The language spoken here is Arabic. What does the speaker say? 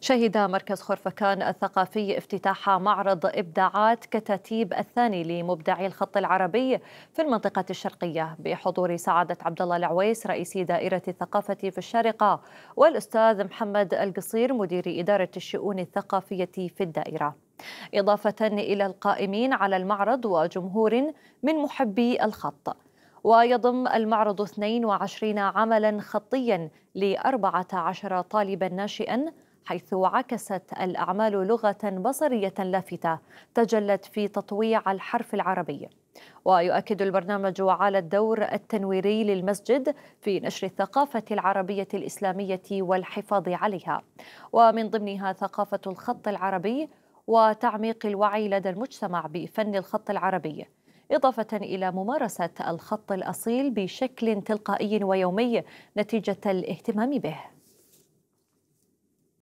شهد مركز خرفكان الثقافي افتتاح معرض إبداعات كتاتيب الثاني لمبدعي الخط العربي في المنطقة الشرقية بحضور سعادة عبد الله العويس رئيس دائرة الثقافة في الشارقة والأستاذ محمد القصير مدير إدارة الشؤون الثقافية في الدائرة إضافة إلى القائمين على المعرض وجمهور من محبي الخط ويضم المعرض 22 عملا خطيا ل 14 طالبا ناشئا حيث عكست الأعمال لغة بصرية لافتة تجلت في تطويع الحرف العربي ويؤكد البرنامج على الدور التنويري للمسجد في نشر الثقافة العربية الإسلامية والحفاظ عليها ومن ضمنها ثقافة الخط العربي وتعميق الوعي لدى المجتمع بفن الخط العربي إضافة إلى ممارسة الخط الأصيل بشكل تلقائي ويومي نتيجة الاهتمام به